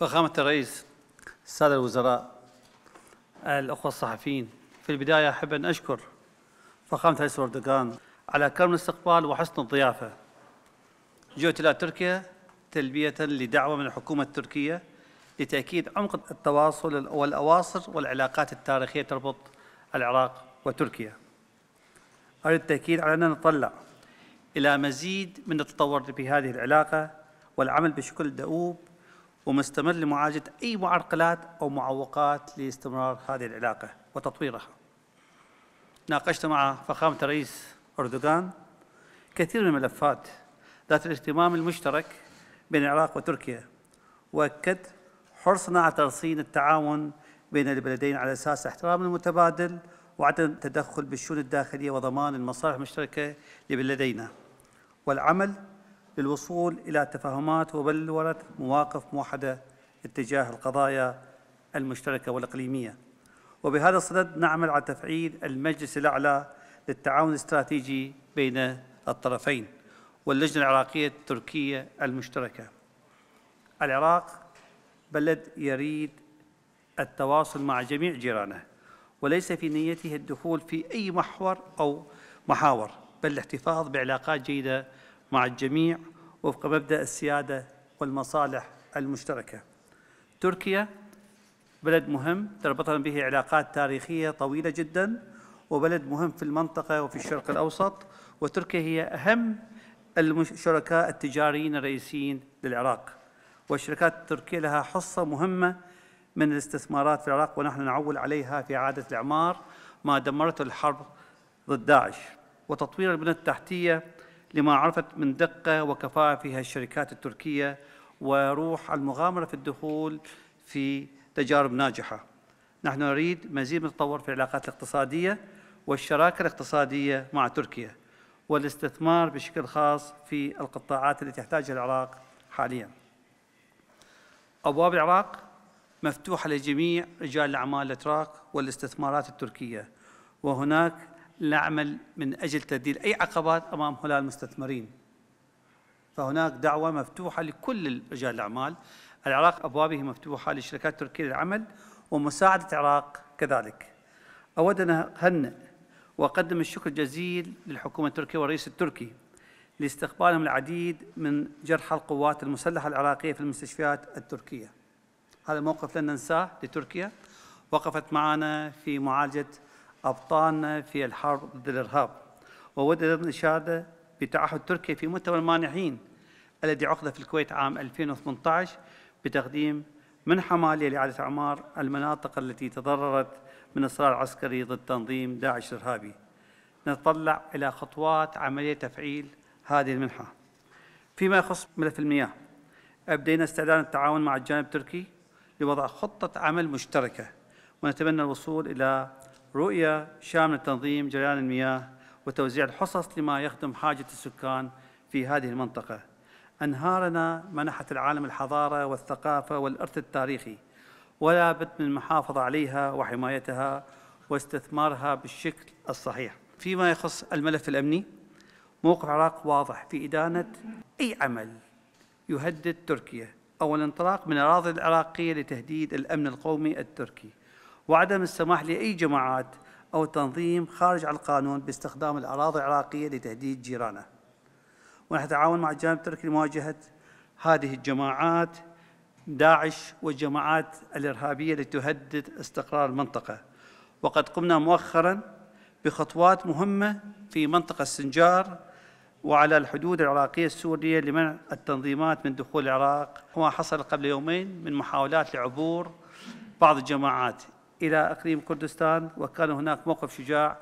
فخامة الرئيس السادة الوزراء الأخوة الصحفيين في البداية أحب أن أشكر فخامة الرئيس أردوغان على كرم الاستقبال وحسن الضيافة جئت إلى تركيا تلبية لدعوة من الحكومة التركية لتأكيد عمق التواصل والأواصر والعلاقات التاريخية تربط العراق وتركيا أريد التأكيد على أننا نطلع إلى مزيد من التطور في هذه العلاقة والعمل بشكل دؤوب ومستمر لمعالجة أي معرقلات أو معوقات لاستمرار هذه العلاقة وتطويرها ناقشت مع فخامة الرئيس أردوغان كثير من الملفات ذات الاهتمام المشترك بين العراق وتركيا وأكد حرصنا على ترصين التعاون بين البلدين على أساس احترام المتبادل وعدم التدخل بالشؤون الداخلية وضمان المصالح المشتركة لبلدينا والعمل للوصول إلى تفاهمات وبلورت مواقف موحدة اتجاه القضايا المشتركة والإقليمية وبهذا الصدد نعمل على تفعيل المجلس الأعلى للتعاون الاستراتيجي بين الطرفين واللجنة العراقية التركية المشتركة العراق بلد يريد التواصل مع جميع جيرانه وليس في نيته الدخول في أي محور أو محاور بل الاحتفاظ بعلاقات جيدة مع الجميع وفق مبدأ السيادة والمصالح المشتركة تركيا بلد مهم تربطنا به علاقات تاريخية طويلة جدا وبلد مهم في المنطقة وفي الشرق الأوسط وتركيا هي أهم الشركاء التجاريين الرئيسيين للعراق والشركات التركية لها حصة مهمة من الاستثمارات في العراق ونحن نعول عليها في إعادة الإعمار ما دمرته الحرب ضد داعش وتطوير البنى التحتية لما عرفت من دقة وكفاءة فيها الشركات التركية وروح المغامرة في الدخول في تجارب ناجحة نحن نريد مزيد من التطور في العلاقات الاقتصادية والشراكة الاقتصادية مع تركيا والاستثمار بشكل خاص في القطاعات التي تحتاجها العراق حاليا أبواب العراق مفتوحة لجميع رجال الأعمال الأتراك والاستثمارات التركية وهناك نعمل من أجل تذليل أي عقبات أمام هؤلاء المستثمرين فهناك دعوة مفتوحة لكل رجال الأعمال العراق أبوابه مفتوحة للشركات التركية للعمل ومساعدة العراق كذلك أود أن أهنئ وأقدم الشكر الجزيل للحكومة التركية والرئيس التركي لاستقبالهم العديد من جرحى القوات المسلحة العراقية في المستشفيات التركية هذا موقف لن ننساه لتركيا وقفت معنا في معالجة أبطالنا في الحرب ضد الإرهاب وود الإشادة بتعهد تركيا في مؤتمر المانحين الذي عقد في الكويت عام 2018 بتقديم منحة مالية لإعادة أعمار المناطق التي تضررت من الصراع العسكري ضد تنظيم داعش الإرهابي نتطلع إلى خطوات عملية تفعيل هذه المنحة فيما يخص ملف المياه أبدينا استعداد التعاون مع الجانب التركي لوضع خطة عمل مشتركة ونتمنى الوصول إلى رؤية شاملة تنظيم جريان المياه وتوزيع الحصص لما يخدم حاجة السكان في هذه المنطقة أنهارنا منحت العالم الحضارة والثقافة والإرث التاريخي ولا بد من المحافظة عليها وحمايتها واستثمارها بالشكل الصحيح فيما يخص الملف الأمني موقف العراق واضح في إدانة أي عمل يهدد تركيا أو الانطلاق من الأراضي العراقية لتهديد الأمن القومي التركي وعدم السماح لأي جماعات أو تنظيم خارج عن القانون باستخدام الأراضي العراقية لتهديد جيرانه ونتعاون مع الجانب التركي لمواجهة هذه الجماعات داعش والجماعات الإرهابية التي تهدد استقرار المنطقة وقد قمنا مؤخرا بخطوات مهمة في منطقة السنجار وعلى الحدود العراقية السورية لمنع التنظيمات من دخول العراق وما حصل قبل يومين من محاولات لعبور بعض الجماعات إلى إقليم كردستان وكان هناك موقف شجاع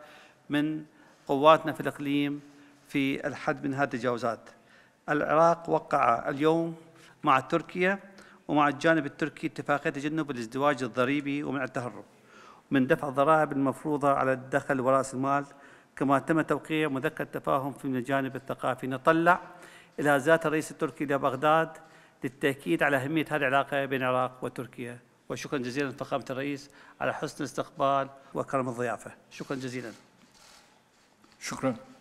من قواتنا في الإقليم في الحد من هذه التجاوزات العراق وقع اليوم مع تركيا ومع الجانب التركي اتفاقية تجنب الازدواج الضريبي ومنع التهرب من دفع الضرائب المفروضة على الدخل ورأس المال كما تم توقيع مذكرة تفاهم في الجانب الثقافي نطلع إلى زيارة الرئيس التركي إلى بغداد للتأكيد على أهمية هذه العلاقة بين العراق وتركيا وشكرا جزيلا فخامة الرئيس على حسن الاستقبال وكرم الضيافة شكرا جزيلا شكرا